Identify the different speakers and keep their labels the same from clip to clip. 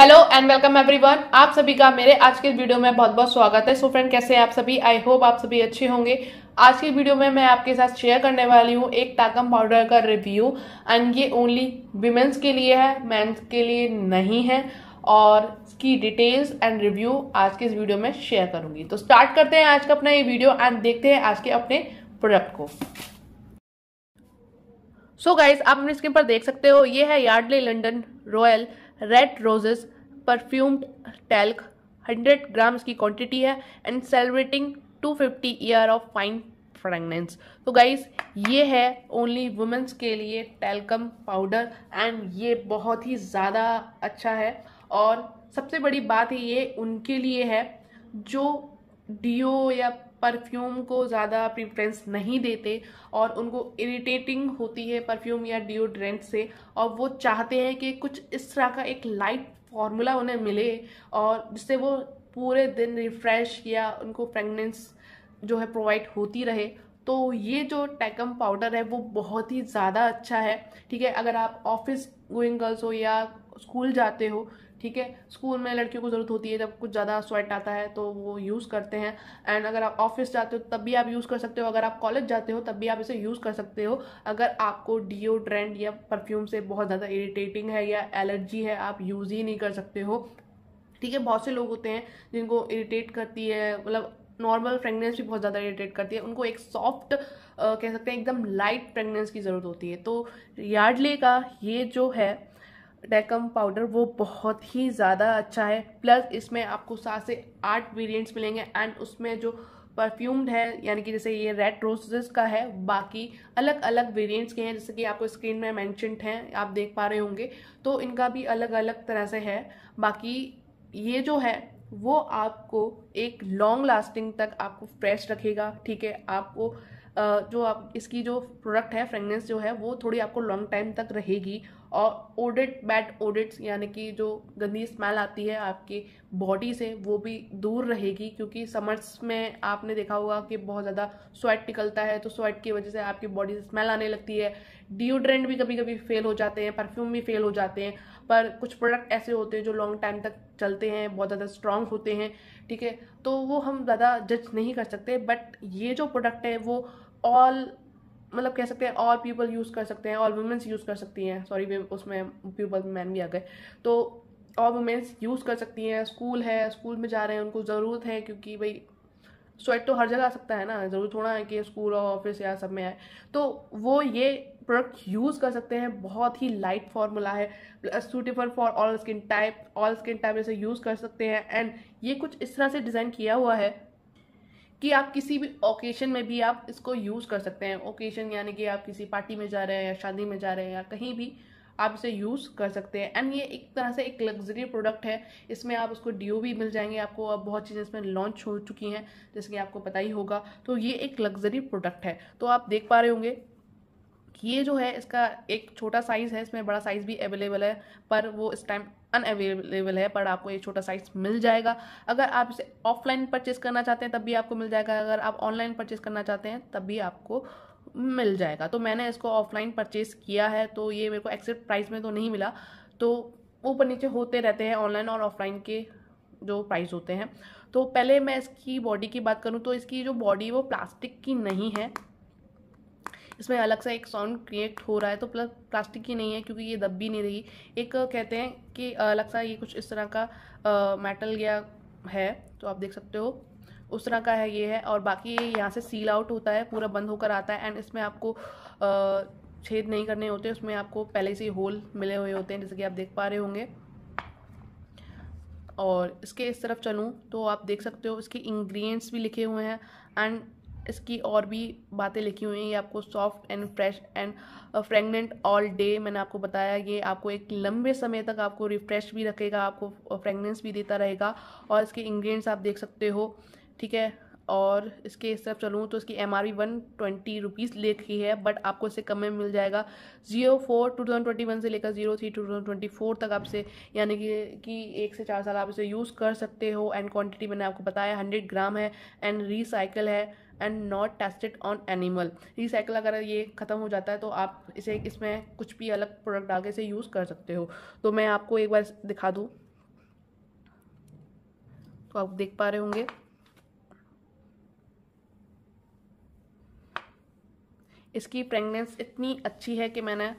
Speaker 1: hello and welcome everyone आप सभी का मेरे आज के वीडियो में बहुत बहुत स्वागत है सो so फ्रेंड कैसे हैं आप सभी आई होप आप सभी अच्छे होंगे आज की वीडियो में मैं आपके साथ शेयर करने वाली हूँ एक ताकम पाउडर का रिव्यू एंड ये ओनली वीमेंस के लिए है मैं के लिए नहीं है और इसकी डिटेल्स एंड रिव्यू आज के इस वीडियो में शेयर करूंगी तो स्टार्ट करते हैं आज का अपना ये वीडियो एंड देखते हैं आज के अपने प्रोडक्ट को सो so गाइज आप अपने स्क्रीन पर देख सकते हो ये है Yardley London royal red roses perfumed talc 100 grams की क्वांटिटी है and celebrating 250 fifty year of fine fragrance तो गाइज ये है ओनली वुमेंस के लिए टेलकम पाउडर एंड ये बहुत ही ज़्यादा अच्छा है और सबसे बड़ी बात ये उनके लिए है जो डीओ या परफ्यूम को ज़्यादा प्रिफ्रेंस नहीं देते और उनको इरिटेटिंग होती है परफ्यूम या डिओड्रेंट से और वो चाहते हैं कि कुछ इस तरह का एक लाइट फॉर्मूला उन्हें मिले और जिससे वो पूरे दिन रिफ्रेश या उनको प्रेगनेंस जो है प्रोवाइड होती रहे तो ये जो टैकम पाउडर है वो बहुत ही ज़्यादा अच्छा है ठीक है अगर आप ऑफिस गोइंग गर्ल्स हो या स्कूल जाते हो ठीक है स्कूल में लड़कियों को ज़रूरत होती है जब कुछ ज़्यादा स्वेट आता है तो वो यूज़ करते हैं एंड अगर आप ऑफिस जाते हो तब भी आप यूज़ कर सकते हो अगर आप कॉलेज जाते हो तब भी आप इसे यूज़ कर सकते हो अगर आपको डिओड्रेंट या परफ्यूम से बहुत ज़्यादा इरीटेटिंग है या एलर्जी है आप यूज़ ही नहीं कर सकते हो ठीक है बहुत से लोग होते हैं जिनको इरीटेट करती है मतलब नॉर्मल फ्रेगनेंस भी बहुत ज़्यादा इरीटेट करती है उनको एक सॉफ्ट कह सकते हैं एकदम लाइट फ्रेगनेंस की ज़रूरत होती है तो यार्डले का ये जो है डेकम पाउडर वो बहुत ही ज़्यादा अच्छा है प्लस इसमें आपको सात से आठ वेरियंट्स मिलेंगे एंड उसमें जो परफ्यूम्ड है यानी कि जैसे ये रेड रोजेस का है बाकी अलग अलग वेरिएंट्स के हैं जैसे कि आपको स्क्रीन में मैंशनड हैं आप देख पा रहे होंगे तो इनका भी अलग अलग तरह से है बाकी ये जो है वो आपको एक लॉन्ग लास्टिंग तक आपको फ्रेश रखेगा ठीक है आपको जो आप इसकी जो प्रोडक्ट है फ्रेगनेंस जो है वो थोड़ी आपको लॉन्ग टाइम तक रहेगी और ओडिट बैड ओडिट्स यानी कि जो गंदी स्मेल आती है आपकी बॉडी से वो भी दूर रहेगी क्योंकि समर्स में आपने देखा होगा कि बहुत ज़्यादा स्वेट निकलता है तो स्वेट की वजह से आपकी बॉडी से स्मेल आने लगती है डिओड्रेंट भी कभी कभी फेल हो जाते हैं परफ्यूम भी फेल हो जाते हैं पर कुछ प्रोडक्ट ऐसे होते हैं जो लॉन्ग टाइम तक चलते हैं बहुत ज़्यादा स्ट्रांग होते हैं ठीक है तो वो हम ज़्यादा जज नहीं कर सकते बट ये जो प्रोडक्ट है वो ऑल मतलब कह सकते हैं ऑल पीपल यूज़ कर सकते हैं ऑल वुमेंस यूज़ कर सकती हैं सॉरी उसमें पीपल मैन भी आ गए तो और वुमेंस यूज़ कर सकती हैं स्कूल है स्कूल में जा रहे हैं उनको ज़रूरत है क्योंकि भाई स्वेट तो हर जगह आ सकता है ना ज़रूर थोड़ा है कि स्कूल और ऑफिस या सब में आए तो वो ये प्रोडक्ट यूज़ कर सकते हैं बहुत ही लाइट फार्मूला है plus suitable for all skin type all skin type जैसे यूज़ कर सकते हैं एंड ये कुछ इस तरह से डिज़ाइन किया हुआ है कि आप किसी भी ओकेशन में भी आप इसको यूज़ कर सकते हैं ओकेशन यानी कि आप किसी पार्टी में जा रहे हैं या शादी में जा रहे हैं या कहीं भी आप इसे यूज़ कर सकते हैं एंड ये एक तरह से एक लग्जरी प्रोडक्ट है इसमें आप उसको डी भी मिल जाएंगे आपको अब बहुत चीज़ें इसमें लॉन्च हो चुकी हैं जैसे कि आपको पता ही होगा तो ये एक लग्जरी प्रोडक्ट है तो आप देख पा रहे होंगे ये जो है इसका एक छोटा साइज़ है इसमें बड़ा साइज़ भी अवेलेबल है पर वो इस टाइम अनअवेलेबल है पर आपको ये छोटा साइज़ मिल जाएगा अगर आप इसे ऑफलाइन परचेज़ करना चाहते हैं तब भी आपको मिल जाएगा अगर आप ऑनलाइन परचेज़ करना चाहते हैं तब भी आपको मिल जाएगा तो मैंने इसको ऑफलाइन परचेज़ किया है तो ये मेरे को एक्सेप्ट प्राइस में तो नहीं मिला तो ऊपर नीचे होते रहते हैं ऑनलाइन और ऑफलाइन के जो प्राइस होते हैं तो पहले मैं इसकी बॉडी की बात करूँ तो इसकी जो बॉडी वो प्लास्टिक की नहीं है इसमें अलग सा एक साउंड क्रिएट हो रहा है तो प्लस प्लास्टिक की नहीं है क्योंकि ये दब भी नहीं रही एक कहते हैं कि अलग सा ये कुछ इस तरह का मेटल गया है तो आप देख सकते हो उस तरह का है ये है और बाकी ये यहाँ से सील आउट होता है पूरा बंद होकर आता है एंड इसमें आपको छेद नहीं करने होते उसमें आपको पहले से होल मिले हुए होते हैं जैसे कि आप देख पा रहे होंगे और इसके इस तरफ चलूँ तो आप देख सकते हो इसके इंग्रेडिएंट्स भी लिखे हुए हैं एंड इसकी और भी बातें लिखी हुई हैं ये आपको soft and fresh and fragrant all day मैंने आपको बताया ये आपको एक लंबे समय तक आपको रिफ्रेश भी रखेगा आपको फ्रेगनेंस uh, भी देता रहेगा और इसके इंग्रेडिएंट्स आप देख सकते हो ठीक है और इसके हिसाब चलूँ तो इसकी M R P one twenty rupees लिखी है बट आपको इसे कम में मिल जाएगा zero four two thousand twenty one से लेकर zero three two thousand twenty four तक आपसे यानी कि कि एक से चार साल आप इसे यूज़ कर सकते हो एंड क्वांटिटी मैंने आपको बताया हंड्रेड ग्राम है एंड रीसाइकल है and not tested on animal recycle अगर ये ख़त्म हो जाता है तो आप इसे इसमें कुछ भी अलग प्रोडक्ट आगे से यूज़ कर सकते हो तो मैं आपको एक बार दिखा दूँ तो आप देख पा रहे होंगे इसकी प्रेगनेंस इतनी अच्छी है कि मैंने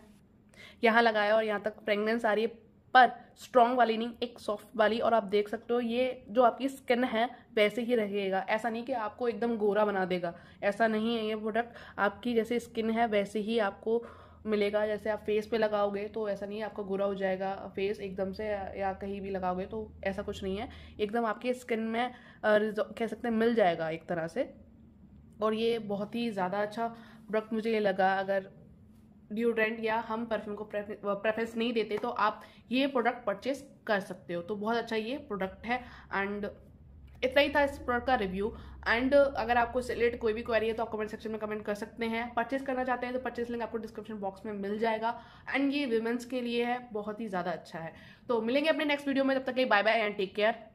Speaker 1: यहाँ लगाया और यहाँ तक प्रेगनेंस आ रही है पर स्ट्रॉन्ग वाली नहीं एक सॉफ्ट वाली और आप देख सकते हो ये जो आपकी स्किन है वैसे ही रहेगा ऐसा नहीं कि आपको एकदम गोरा बना देगा ऐसा नहीं है ये प्रोडक्ट आपकी जैसे स्किन है वैसे ही आपको मिलेगा जैसे आप फेस पे लगाओगे तो ऐसा नहीं है आपका गोरा हो जाएगा फेस एकदम से या कहीं भी लगाओगे तो ऐसा कुछ नहीं है एकदम आपकी स्किन में कह सकते हैं मिल जाएगा एक तरह से और ये बहुत ही ज़्यादा अच्छा प्रोडक्ट मुझे ये लगा अगर डिओड्रेंट या हम परफ्यूम को प्रेफरेंस uh, नहीं देते तो आप ये प्रोडक्ट परचेस कर सकते हो तो बहुत अच्छा ये प्रोडक्ट है एंड इतना ही था इस प्रोडक्ट का रिव्यू एंड अगर आपको रिलेट कोई भी क्वेरी है तो आप कमेंट सेक्शन में कमेंट कर सकते हैं परचेस करना चाहते हैं तो परचेस लिंक आपको डिस्क्रिप्शन बॉक्स में मिल जाएगा एंड ये वुमेंस के लिए है बहुत ही ज़्यादा अच्छा है तो मिलेंगे अपने नेक्स्ट वीडियो में तब तक के bye bye and take care